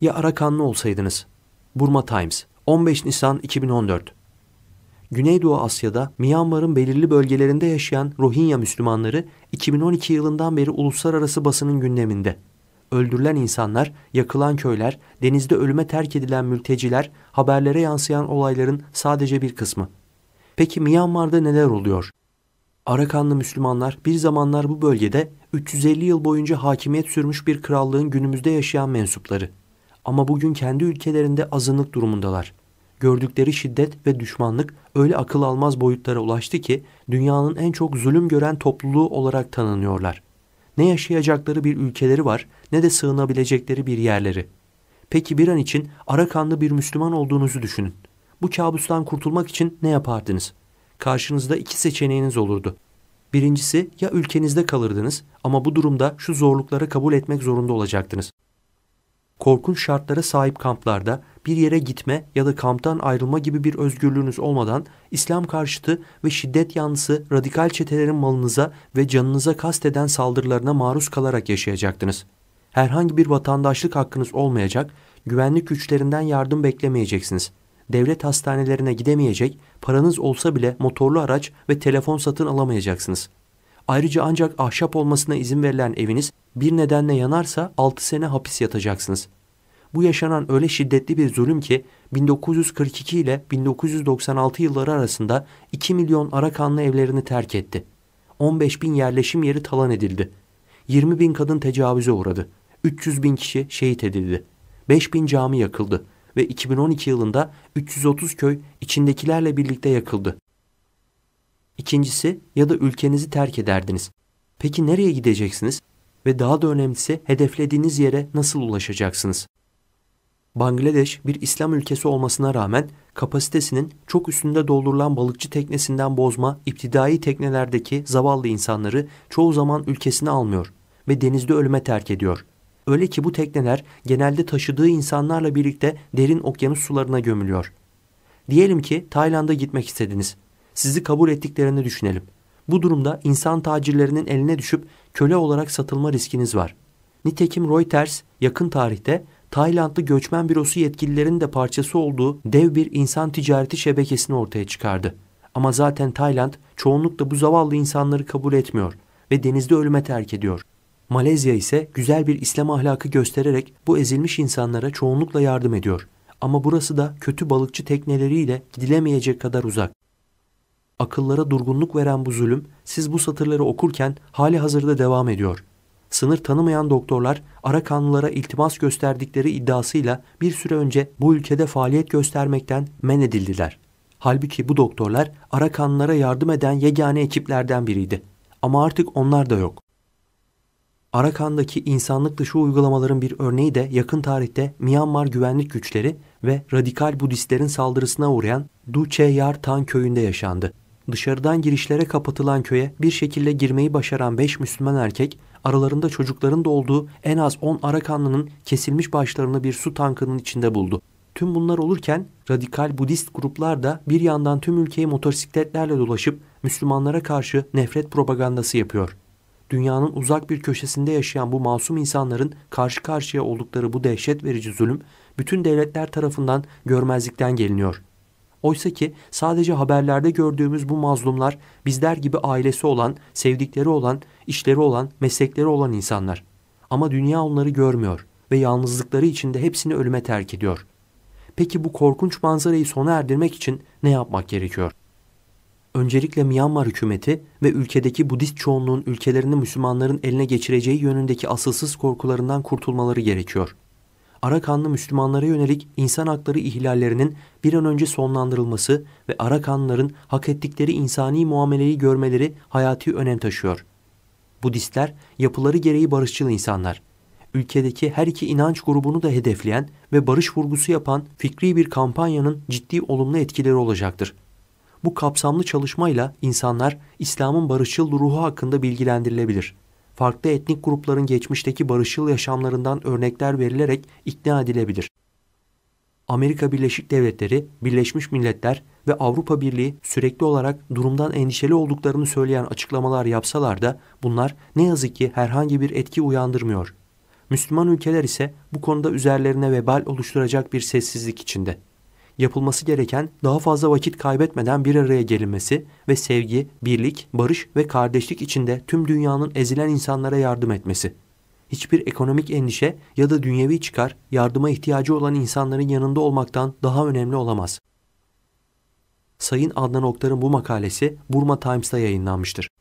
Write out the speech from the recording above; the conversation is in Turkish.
Ya Arakanlı olsaydınız? Burma Times 15 Nisan 2014 Güneydoğu Asya'da Myanmar'ın belirli bölgelerinde yaşayan Rohingya Müslümanları 2012 yılından beri uluslararası basının gündeminde. Öldürülen insanlar, yakılan köyler, denizde ölüme terk edilen mülteciler, haberlere yansıyan olayların sadece bir kısmı. Peki Myanmar'da neler oluyor? Arakanlı Müslümanlar bir zamanlar bu bölgede 350 yıl boyunca hakimiyet sürmüş bir krallığın günümüzde yaşayan mensupları. Ama bugün kendi ülkelerinde azınlık durumundalar. Gördükleri şiddet ve düşmanlık öyle akıl almaz boyutlara ulaştı ki dünyanın en çok zulüm gören topluluğu olarak tanınıyorlar. Ne yaşayacakları bir ülkeleri var ne de sığınabilecekleri bir yerleri. Peki bir an için Arakanlı bir Müslüman olduğunuzu düşünün. Bu kabustan kurtulmak için ne yapardınız? Karşınızda iki seçeneğiniz olurdu. Birincisi ya ülkenizde kalırdınız ama bu durumda şu zorlukları kabul etmek zorunda olacaktınız korkunç şartlara sahip kamplarda bir yere gitme ya da kamptan ayrılma gibi bir özgürlüğünüz olmadan İslam karşıtı ve şiddet yanlısı radikal çetelerin malınıza ve canınıza kasteden saldırılarına maruz kalarak yaşayacaktınız. Herhangi bir vatandaşlık hakkınız olmayacak, güvenlik güçlerinden yardım beklemeyeceksiniz. Devlet hastanelerine gidemeyecek, paranız olsa bile motorlu araç ve telefon satın alamayacaksınız.'' Ayrıca ancak ahşap olmasına izin verilen eviniz bir nedenle yanarsa 6 sene hapis yatacaksınız. Bu yaşanan öyle şiddetli bir zulüm ki 1942 ile 1996 yılları arasında 2 milyon Arakanlı evlerini terk etti. 15 bin yerleşim yeri talan edildi. 20 bin kadın tecavüze uğradı. 300 bin kişi şehit edildi. 5 bin cami yakıldı ve 2012 yılında 330 köy içindekilerle birlikte yakıldı. İkincisi ya da ülkenizi terk ederdiniz. Peki nereye gideceksiniz? Ve daha da önemlisi hedeflediğiniz yere nasıl ulaşacaksınız? Bangladeş bir İslam ülkesi olmasına rağmen kapasitesinin çok üstünde doldurulan balıkçı teknesinden bozma iptidai teknelerdeki zavallı insanları çoğu zaman ülkesine almıyor ve denizde ölüme terk ediyor. Öyle ki bu tekneler genelde taşıdığı insanlarla birlikte derin okyanus sularına gömülüyor. Diyelim ki Tayland'a gitmek istediniz sizi kabul ettiklerini düşünelim. Bu durumda insan tacirlerinin eline düşüp köle olarak satılma riskiniz var. Nitekim Reuters yakın tarihte Taylandlı göçmen bürosu yetkililerin de parçası olduğu dev bir insan ticareti şebekesini ortaya çıkardı. Ama zaten Tayland çoğunlukla bu zavallı insanları kabul etmiyor ve denizde ölüme terk ediyor. Malezya ise güzel bir İslam ahlakı göstererek bu ezilmiş insanlara çoğunlukla yardım ediyor. Ama burası da kötü balıkçı tekneleriyle gidilemeyecek kadar uzak akıllara durgunluk veren bu zulüm siz bu satırları okurken hali hazırda devam ediyor. Sınır tanımayan doktorlar Arakanlılara iltimas gösterdikleri iddiasıyla bir süre önce bu ülkede faaliyet göstermekten men edildiler. Halbuki bu doktorlar Arakanlılara yardım eden yegane ekiplerden biriydi. Ama artık onlar da yok. Arakan'daki insanlık dışı uygulamaların bir örneği de yakın tarihte Myanmar güvenlik güçleri ve radikal Budistlerin saldırısına uğrayan Yar Tan köyünde yaşandı dışarıdan girişlere kapatılan köye bir şekilde girmeyi başaran 5 Müslüman erkek, aralarında çocukların da olduğu en az 10 Arakanlı'nın kesilmiş başlarını bir su tankının içinde buldu. Tüm bunlar olurken radikal Budist gruplar da bir yandan tüm ülkeyi motosikletlerle dolaşıp Müslümanlara karşı nefret propagandası yapıyor. Dünyanın uzak bir köşesinde yaşayan bu masum insanların karşı karşıya oldukları bu dehşet verici zulüm bütün devletler tarafından görmezlikten geliniyor.'' Oysa ki sadece haberlerde gördüğümüz bu mazlumlar bizler gibi ailesi olan, sevdikleri olan, işleri olan, meslekleri olan insanlar. Ama dünya onları görmüyor ve yalnızlıkları içinde hepsini ölüme terk ediyor. Peki bu korkunç manzarayı sona erdirmek için ne yapmak gerekiyor? Öncelikle Myanmar hükümeti ve ülkedeki Budist çoğunluğun ülkelerini Müslümanların eline geçireceği yönündeki asılsız korkularından kurtulmaları gerekiyor. Arakanlı Müslümanlara yönelik insan hakları ihlallerinin bir an önce sonlandırılması ve Arakanlıların hak ettikleri insani muameleyi görmeleri hayati önem taşıyor. Budistler yapıları gereği barışçıl insanlar. Ülkedeki her iki inanç grubunu da hedefleyen ve barış vurgusu yapan fikri bir kampanyanın ciddi olumlu etkileri olacaktır. Bu kapsamlı çalışmayla insanlar İslam'ın barışçıl ruhu hakkında bilgilendirilebilir.'' farklı etnik grupların geçmişteki barışçıl yaşamlarından örnekler verilerek ikna edilebilir. Amerika Birleşik Devletleri, Birleşmiş Milletler ve Avrupa Birliği sürekli olarak durumdan endişeli olduklarını söyleyen açıklamalar yapsalar da bunlar ne yazık ki herhangi bir etki uyandırmıyor. Müslüman ülkeler ise bu konuda üzerlerine vebal oluşturacak bir sessizlik içinde yapılması gereken daha fazla vakit kaybetmeden bir araya gelinmesi ve sevgi, birlik, barış ve kardeşlik içinde tüm dünyanın ezilen insanlara yardım etmesi. Hiçbir ekonomik endişe ya da dünyevi çıkar yardıma ihtiyacı olan insanların yanında olmaktan daha önemli olamaz. Sayın Adnan Oktar'ın bu makalesi Burma Times'ta yayınlanmıştır.